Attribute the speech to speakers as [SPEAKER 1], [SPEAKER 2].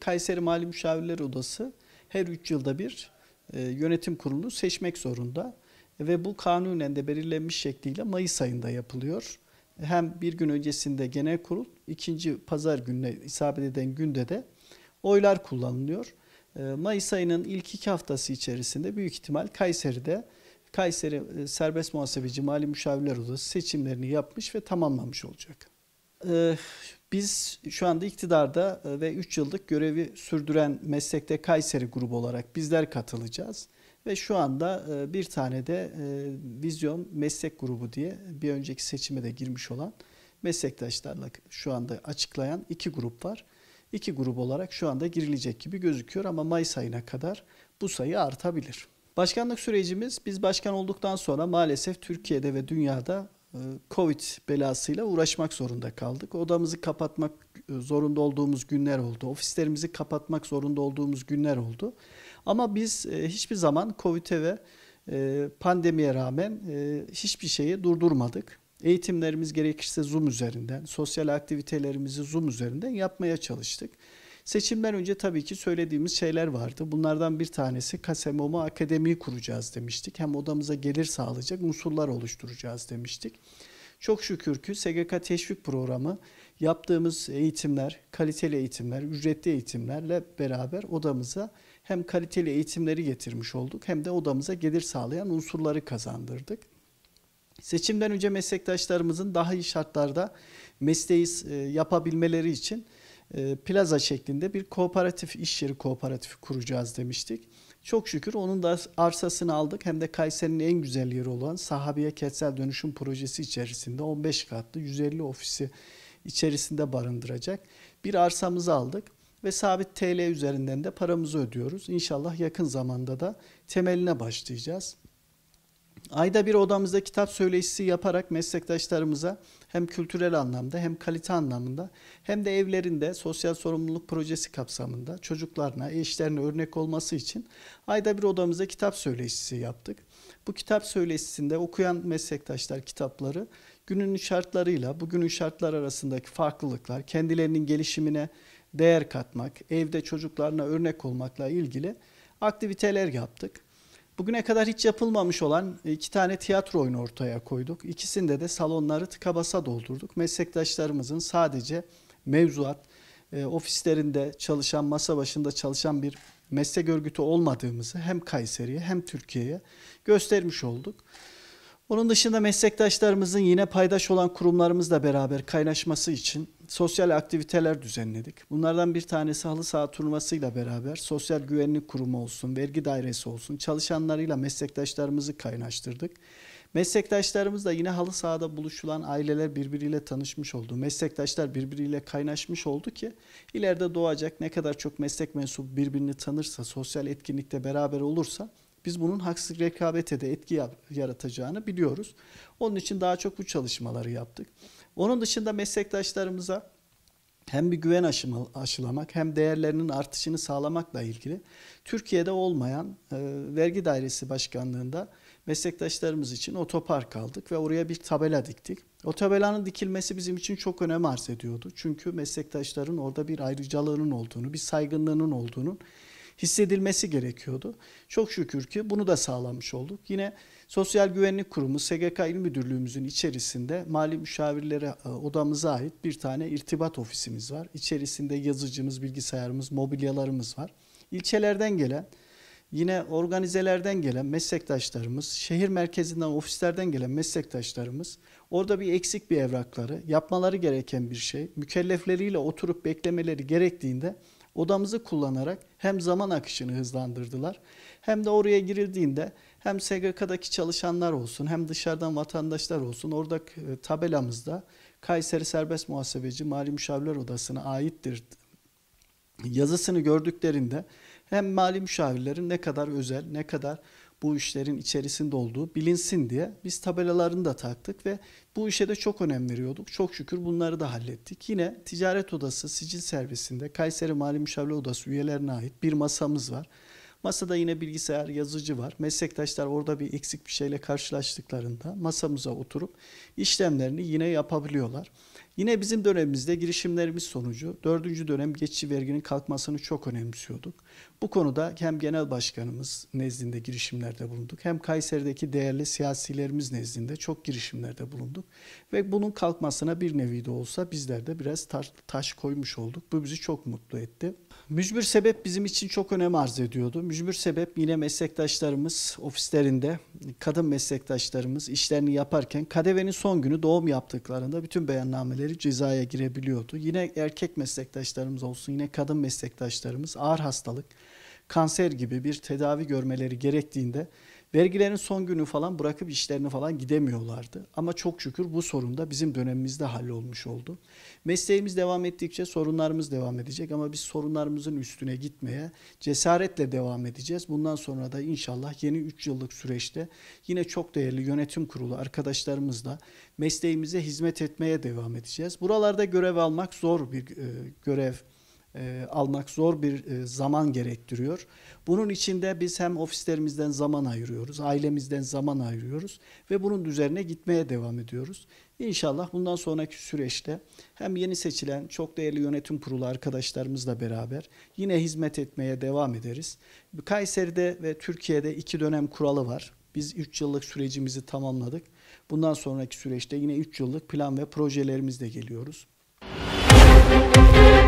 [SPEAKER 1] Kayseri Mali Müşavirler Odası her 3 yılda bir e, yönetim kurulu seçmek zorunda. Ve bu kanunen de belirlenmiş şekliyle Mayıs ayında yapılıyor. Hem bir gün öncesinde genel kurul, ikinci pazar gününe isabet eden günde de oylar kullanılıyor. E, Mayıs ayının ilk iki haftası içerisinde büyük ihtimal Kayseri'de Kayseri e, Serbest Muhasebeci Mali Müşavirler Odası seçimlerini yapmış ve tamamlamış olacak. Ee, biz şu anda iktidarda e, ve 3 yıllık görevi sürdüren meslekte Kayseri grubu olarak bizler katılacağız. Ve şu anda e, bir tane de e, vizyon meslek grubu diye bir önceki seçime de girmiş olan meslektaşlarla şu anda açıklayan iki grup var. İki grup olarak şu anda girilecek gibi gözüküyor ama Mayıs ayına kadar bu sayı artabilir. Başkanlık sürecimiz biz başkan olduktan sonra maalesef Türkiye'de ve dünyada e, Covid belasıyla uğraşmak zorunda kaldık. Odamızı kapatmak e, zorunda olduğumuz günler oldu. Ofislerimizi kapatmak zorunda olduğumuz günler oldu. Ama biz e, hiçbir zaman Covid'e ve pandemiye rağmen hiçbir şeyi durdurmadık. Eğitimlerimiz gerekirse Zoom üzerinden, sosyal aktivitelerimizi Zoom üzerinden yapmaya çalıştık. Seçimden önce tabii ki söylediğimiz şeyler vardı. Bunlardan bir tanesi Kasemoma Akademi'yi kuracağız demiştik. Hem odamıza gelir sağlayacak unsurlar oluşturacağız demiştik. Çok şükür ki SGK Teşvik Programı yaptığımız eğitimler, kaliteli eğitimler, ücretli eğitimlerle beraber odamıza hem kaliteli eğitimleri getirmiş olduk hem de odamıza gelir sağlayan unsurları kazandırdık. Seçimden önce meslektaşlarımızın daha iyi şartlarda mesleği e, yapabilmeleri için e, plaza şeklinde bir kooperatif, iş yeri kooperatifi kuracağız demiştik. Çok şükür onun da arsasını aldık. Hem de Kayseri'nin en güzel yeri olan Sahabiye Kentsel Dönüşüm Projesi içerisinde 15 katlı 150 ofisi içerisinde barındıracak bir arsamızı aldık ve sabit TL üzerinden de paramızı ödüyoruz. İnşallah yakın zamanda da temeline başlayacağız. Ayda bir odamızda kitap söyleşisi yaparak meslektaşlarımıza hem kültürel anlamda hem kalite anlamında hem de evlerinde sosyal sorumluluk projesi kapsamında çocuklarına, eşlerine örnek olması için ayda bir odamızda kitap söyleşisi yaptık. Bu kitap söyleşisinde okuyan meslektaşlar kitapları günün şartlarıyla bugünün şartlar arasındaki farklılıklar, kendilerinin gelişimine değer katmak, evde çocuklarına örnek olmakla ilgili aktiviteler yaptık. Bugüne kadar hiç yapılmamış olan iki tane tiyatro oyunu ortaya koyduk. İkisinde de salonları tıka basa doldurduk. Meslektaşlarımızın sadece mevzuat, e, ofislerinde çalışan, masa başında çalışan bir meslek örgütü olmadığımızı hem Kayseri'ye hem Türkiye'ye göstermiş olduk. Onun dışında meslektaşlarımızın yine paydaş olan kurumlarımızla beraber kaynaşması için sosyal aktiviteler düzenledik. Bunlardan bir tanesi halı saha turnuvasıyla beraber sosyal güvenlik kurumu olsun, vergi dairesi olsun çalışanlarıyla meslektaşlarımızı kaynaştırdık. Meslektaşlarımız da yine halı sahada buluşulan aileler birbiriyle tanışmış oldu. Meslektaşlar birbiriyle kaynaşmış oldu ki ileride doğacak ne kadar çok meslek mensubu birbirini tanırsa, sosyal etkinlikte beraber olursa biz bunun haksız rekabete de etki yaratacağını biliyoruz. Onun için daha çok bu çalışmaları yaptık. Onun dışında meslektaşlarımıza hem bir güven aşımı, aşılamak hem değerlerinin artışını sağlamakla ilgili Türkiye'de olmayan e, vergi dairesi başkanlığında meslektaşlarımız için otopark aldık ve oraya bir tabela diktik. O tabelanın dikilmesi bizim için çok önem arz ediyordu. Çünkü meslektaşların orada bir ayrıcalığının olduğunu, bir saygınlığının olduğunu hissedilmesi gerekiyordu. Çok şükür ki bunu da sağlamış olduk. Yine Sosyal Güvenlik Kurumu SGK İl Müdürlüğümüzün içerisinde mali müşavirlere e, odamıza ait bir tane irtibat ofisimiz var. İçerisinde yazıcımız, bilgisayarımız, mobilyalarımız var. İlçelerden gelen Yine organizelerden gelen meslektaşlarımız, şehir merkezinden ofislerden gelen meslektaşlarımız orada bir eksik bir evrakları, yapmaları gereken bir şey, mükellefleriyle oturup beklemeleri gerektiğinde odamızı kullanarak hem zaman akışını hızlandırdılar hem de oraya girildiğinde hem SGK'daki çalışanlar olsun hem dışarıdan vatandaşlar olsun orada e, tabelamızda Kayseri Serbest Muhasebeci Mali Müşavirler Odası'na aittir yazısını gördüklerinde hem mali müşavirlerin ne kadar özel, ne kadar bu işlerin içerisinde olduğu bilinsin diye biz tabelalarını da taktık ve bu işe de çok önem veriyorduk. Çok şükür bunları da hallettik. Yine ticaret odası sicil servisinde Kayseri Mali Müşavir Odası üyelerine ait bir masamız var. Masada yine bilgisayar yazıcı var. Meslektaşlar orada bir eksik bir şeyle karşılaştıklarında masamıza oturup işlemlerini yine yapabiliyorlar. Yine bizim dönemimizde girişimlerimiz sonucu dördüncü dönem geçici verginin kalkmasını çok önemsiyorduk. Bu konuda hem genel başkanımız nezdinde girişimlerde bulunduk hem Kayseri'deki değerli siyasilerimiz nezdinde çok girişimlerde bulunduk. Ve bunun kalkmasına bir nevi de olsa bizler de biraz taş, taş koymuş olduk. Bu bizi çok mutlu etti. Mücbir sebep bizim için çok önem arz ediyordu. Mücbir sebep yine meslektaşlarımız ofislerinde kadın meslektaşlarımız işlerini yaparken kadevenin son günü doğum yaptıklarında bütün beyannameleri kişileri cezaya girebiliyordu. Yine erkek meslektaşlarımız olsun yine kadın meslektaşlarımız ağır hastalık, kanser gibi bir tedavi görmeleri gerektiğinde Vergilerin son günü falan bırakıp işlerini falan gidemiyorlardı. Ama çok şükür bu sorun da bizim dönemimizde hallolmuş oldu. Mesleğimiz devam ettikçe sorunlarımız devam edecek ama biz sorunlarımızın üstüne gitmeye cesaretle devam edeceğiz. Bundan sonra da inşallah yeni 3 yıllık süreçte yine çok değerli yönetim kurulu arkadaşlarımızla mesleğimize hizmet etmeye devam edeceğiz. Buralarda görev almak zor bir e, görev e, almak zor bir e, zaman gerektiriyor. Bunun içinde biz hem ofislerimizden zaman ayırıyoruz, ailemizden zaman ayırıyoruz ve bunun üzerine gitmeye devam ediyoruz. İnşallah bundan sonraki süreçte hem yeni seçilen çok değerli yönetim kurulu arkadaşlarımızla beraber yine hizmet etmeye devam ederiz. Kayseri'de ve Türkiye'de iki dönem kuralı var. Biz 3 yıllık sürecimizi tamamladık. Bundan sonraki süreçte yine 3 yıllık plan ve projelerimizle geliyoruz. Müzik